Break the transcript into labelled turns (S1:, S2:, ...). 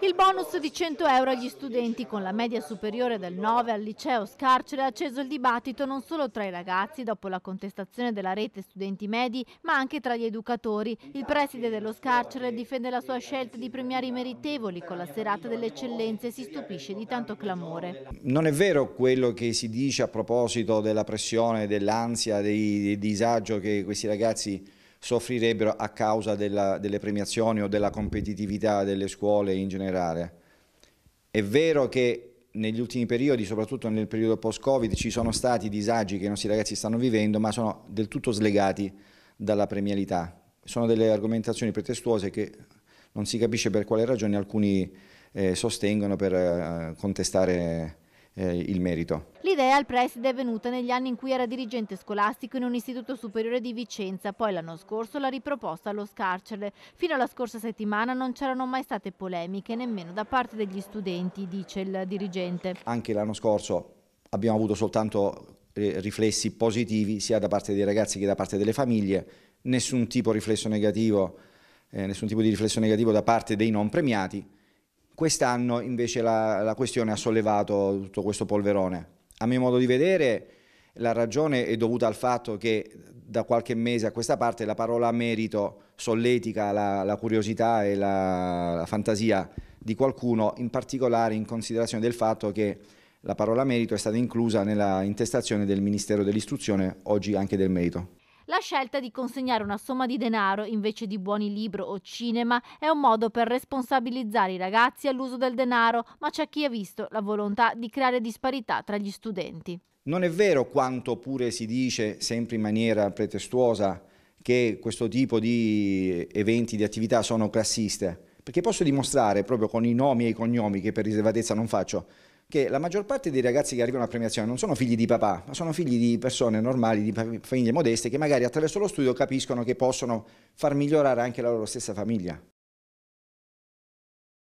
S1: Il bonus di 100 euro agli studenti con la media superiore del 9 al liceo Scarcere ha acceso il dibattito non solo tra i ragazzi dopo la contestazione della rete studenti medi, ma anche tra gli educatori. Il preside dello Scarcere difende la sua scelta di premiare i meritevoli con la serata delle eccellenze e si stupisce di tanto clamore.
S2: Non è vero quello che si dice a proposito della pressione, dell'ansia, del disagio che questi ragazzi soffrirebbero a causa della, delle premiazioni o della competitività delle scuole in generale. È vero che negli ultimi periodi, soprattutto nel periodo post-Covid, ci sono stati disagi che i nostri ragazzi stanno vivendo, ma sono del tutto slegati dalla premialità. Sono delle argomentazioni pretestuose che non si capisce per quale ragione alcuni eh, sostengono per eh, contestare eh, il merito.
S1: L'idea al preside è venuta negli anni in cui era dirigente scolastico in un istituto superiore di Vicenza, poi l'anno scorso l'ha riproposta allo Scarcere. Fino alla scorsa settimana non c'erano mai state polemiche, nemmeno da parte degli studenti, dice il dirigente.
S2: Anche l'anno scorso abbiamo avuto soltanto eh, riflessi positivi sia da parte dei ragazzi che da parte delle famiglie, nessun tipo, negativo, eh, nessun tipo di riflesso negativo da parte dei non premiati Quest'anno invece la, la questione ha sollevato tutto questo polverone. A mio modo di vedere la ragione è dovuta al fatto che da qualche mese a questa parte la parola merito solletica la, la curiosità e la, la, fantasia di qualcuno, in particolare in considerazione del fatto che la parola merito è stata inclusa nella intestazione del Ministero dell'Istruzione, oggi anche del merito.
S1: La scelta di consegnare una somma di denaro invece di buoni libro o cinema è un modo per responsabilizzare i ragazzi all'uso del denaro, ma c'è chi ha visto la volontà di creare disparità tra gli studenti.
S2: Non è vero quanto pure si dice, sempre in maniera pretestuosa, che questo tipo di eventi, di attività sono classiste, perché posso dimostrare proprio con i nomi e i cognomi che per riservatezza non faccio, che la maggior parte dei ragazzi che arrivano a premiazione non sono figli di papà, ma sono figli di persone normali, di famiglie modeste, che magari attraverso lo studio capiscono che possono far migliorare anche la loro stessa famiglia.